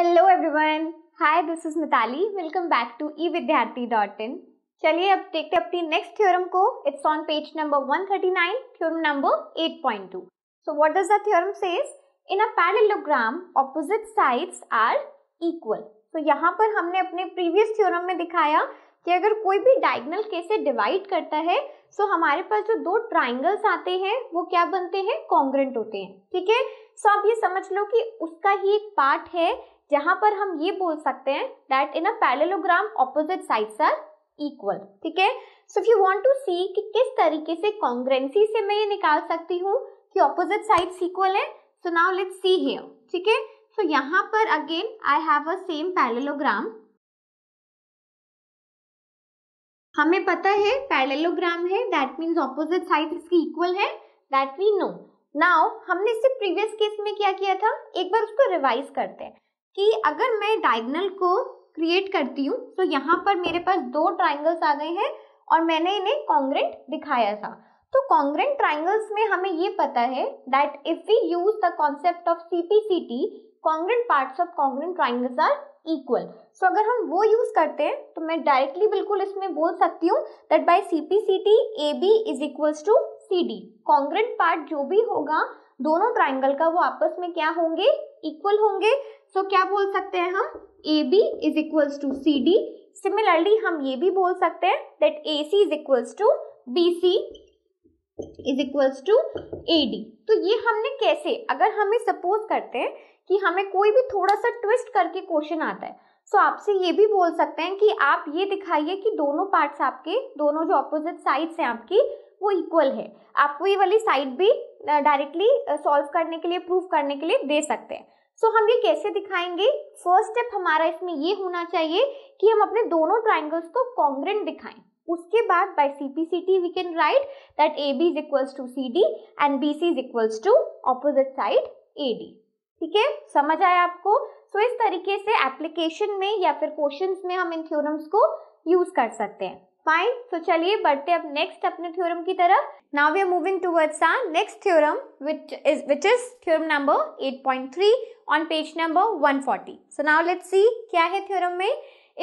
Hello everyone hi this is Mitali welcome back to e Vidyarthi dot in चलिए अब देखते हैं अपनी नेक्स्ट थ्योरम को it's on page number 139 theorem number 8.2 so what does the theorem says in a parallelogram opposite sides are equal तो यहां पर हमने अपने प्रीवियस थ्योरम में दिखाया कि अगर कोई भी डायगनल कैसे डिवाइड करता है सो so हमारे पास जो दो ट्राइंगल्स आते हैं वो क्या बनते हैं कॉन्ग्रेंट होते हैं ठीक है सो so आप ये समझ लो कि उसका ही एक पार्ट है जहां पर हम ये बोल सकते हैं that in a parallelogram opposite sides are equal ठीक है so if you want to see कि किस तरीके से कॉन्ग्रेंसी से मैं ये निकाल सकती हूँ कि ऑपोजिट साइड्स इक्वल है so now let's see here ठीक है सो यहाँ पर again I have a same parallelogram हमें पता है पैरेलोग्राम है दैट मीन्स ऑपोजिट साइड इसकी इक्वल है दैट वी नो नाउ हमने इससे प्रीवियस केस में क्या किया था एक बार उसको रिवाइज करते हैं कि अगर मैं डायगनल को क्रिएट करती हूँ तो यहाँ पर मेरे पास दो ट्राइंगल्स आ गए हैं और मैंने इन्हें कॉन्ग्रेंट दिखाया था तो कॉन्ग्रेंट ट्राइंगल्स में हमें ये पता है that if we use the concept of T congruent part of congruent triangles are equal so अगर हम वो यूज करते हैं तो मैं डायरेक्टली बिल्कुल इसमें बोल सकती हूँ that C T A B is equal to C D congruent part जो भी होगा दोनों ट्राइंगल का वो आपस में क्या होंगे इक्वल होंगे सो so, क्या बोल सकते हैं हम A B is equals to C D similarly हम ये भी बोल सकते हैं that A C is equals to B C is equals to A D तो ये हमने कैसे अगर हमें सपोज करते हैं कि हमें कोई भी थोड़ा सा ट्विस्ट करके क्वेश्चन आता है सो तो so, आपसे ये भी बोल सकते हैं कि आप ये दिखाइए कि दोनों पार्ट्स आपके दोनों जो अपोजिट साइड्स हैं आपकी वो इक्वल है आपको ये वाली साइड भी डायरेक्टली सॉल्व करने के लिए प्रूव करने के लिए दे सकते हैं सो so, हम ये कैसे दिखाएंगे फर्स्ट स्टेप हमारा इसमें ये होना चाहिए कि हम अपने दोनों ट्राइंगल्स को कॉन्ग्रेंट दिखाएं उसके बाद by CPCT we can write that A B is equals to C D and B C is equals to opposite side A D ठीक है समझ आया आपको सो so, इस तरीके से एप्लीकेशन में या फिर क्वेश्चन में हम इन थ्योरम्स को यूज कर सकते हैं फाइन तो चलिए बढ़ते अब नेक्स्ट अपने थ्योरम की तरफ now we are moving towards our next theorem which is which is theorem number 8.3 on page number 140. So now let's see क्या है theorem में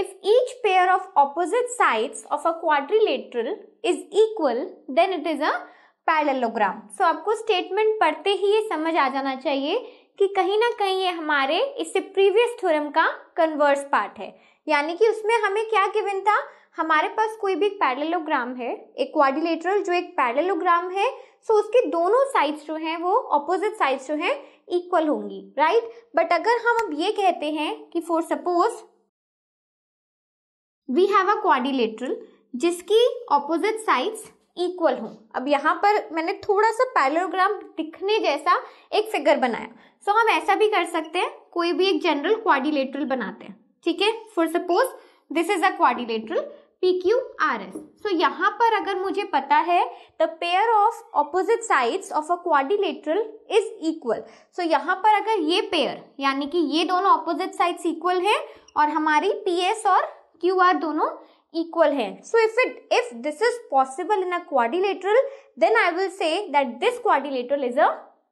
If each pair of opposite sides of a quadrilateral is equal, then it is a parallelogram. So आपको statement पढ़ते ही ये समझ आ जाना चाहिए कि कहीं ना कहीं ये हमारे इससे प्रीवियस थ्योरम का कन्वर्स पार्ट है यानी कि उसमें हमें क्या गिवन था हमारे पास कोई भी पैरेललोग्राम है एक क्वाड्रिलेटरल जो एक पैरेललोग्राम है सो उसके दोनों साइड्स जो हैं वो ऑपोजिट साइड्स जो हैं इक्वल होंगी राइट बट अगर हम अब ये कहते हैं कि for suppose we have a quadrilateral जिसकी ऑपोजिट साइड्स इक्वल हो अब यहाँ पर मैंने थोड़ा सा पैलोग्राम दिखने जैसा एक फिगर बनाया सो so, हम ऐसा भी कर सकते हैं कोई भी एक जनरल क्वाडिलेटरल बनाते हैं ठीक है for suppose this is a quadrilateral P Q R S so यहाँ पर अगर मुझे पता है the pair of opposite sides of a quadrilateral is equal so यहाँ पर अगर ये पेयर यानी कि ये दोनों ऑपोजिट साइड्स इक्वल हैं और हमारी पी एस और क्यू आर दोनों इक्वल हैं so if it if this is possible in a quadrilateral, then I will say that this quadrilateral is a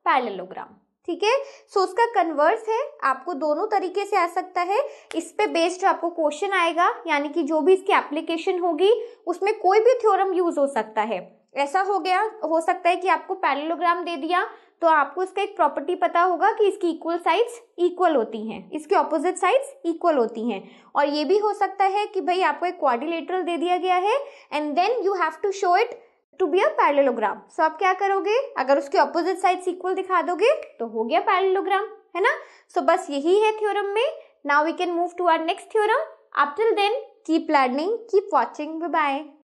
parallelogram. ठीक है सो उसका कन्वर्स है आपको दोनों तरीके से आ सकता है इस पे बेस्ड आपको क्वेश्चन आएगा यानी कि जो भी इसकी एप्लीकेशन होगी उसमें कोई भी थ्योरम यूज हो सकता है ऐसा हो गया हो सकता है कि आपको पैरेलोग्राम दे दिया तो आपको इसका एक प्रॉपर्टी पता होगा कि इसकी इक्वल साइड्स इक्वल होती हैं इसके ऑपोजिट साइड्स इक्वल होती हैं और ये भी हो सकता है कि भाई आपको एक क्वाड्रिलेटरल दे दिया गया है and then you have to show it to be a parallelogram so आप क्या करोगे अगर उसके ऑपोजिट साइड इक्वल दिखा दोगे तो हो गया पैरेललोग्राम है ना सो so, बस यही है थ्योरम में now we can move to our next theorem up till then keep learning keep watching bye